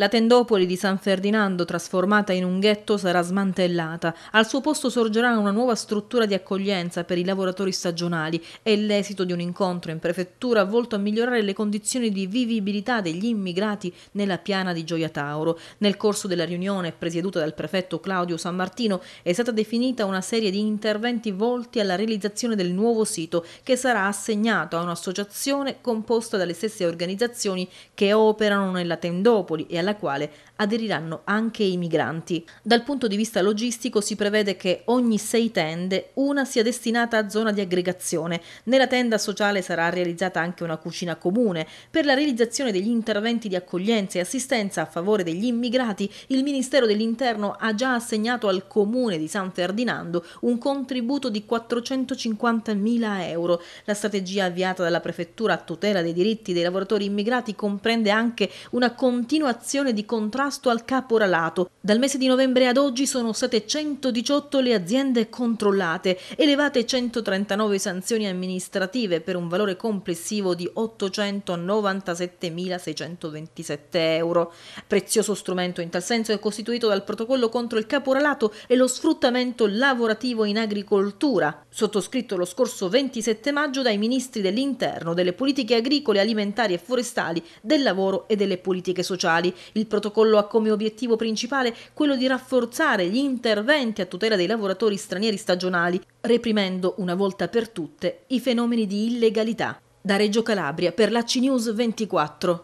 La tendopoli di San Ferdinando, trasformata in un ghetto, sarà smantellata. Al suo posto sorgerà una nuova struttura di accoglienza per i lavoratori stagionali e l'esito di un incontro in prefettura volto a migliorare le condizioni di vivibilità degli immigrati nella piana di Gioia Tauro. Nel corso della riunione, presieduta dal prefetto Claudio San Martino, è stata definita una serie di interventi volti alla realizzazione del nuovo sito che sarà assegnato a un'associazione composta dalle stesse organizzazioni che operano nella Tendopoli e alla alla quale aderiranno anche i migranti. Dal punto di vista logistico si prevede che ogni sei tende una sia destinata a zona di aggregazione. Nella tenda sociale sarà realizzata anche una cucina comune. Per la realizzazione degli interventi di accoglienza e assistenza a favore degli immigrati, il Ministero dell'Interno ha già assegnato al Comune di San Ferdinando un contributo di 450.000 euro. La strategia avviata dalla Prefettura a tutela dei diritti dei lavoratori immigrati comprende anche una continuazione un'azione di contrasto al caporalato. Dal mese di novembre ad oggi sono state 118 le aziende controllate, elevate 139 sanzioni amministrative per un valore complessivo di 897.627 euro. Prezioso strumento in tal senso è costituito dal protocollo contro il caporalato e lo sfruttamento lavorativo in agricoltura, sottoscritto lo scorso 27 maggio dai ministri dell'Interno, delle politiche agricole, alimentari e forestali, del lavoro e delle politiche sociali, il protocollo ha come obiettivo principale quello di rafforzare gli interventi a tutela dei lavoratori stranieri stagionali, reprimendo una volta per tutte i fenomeni di illegalità. Da Reggio Calabria per la CNews 24.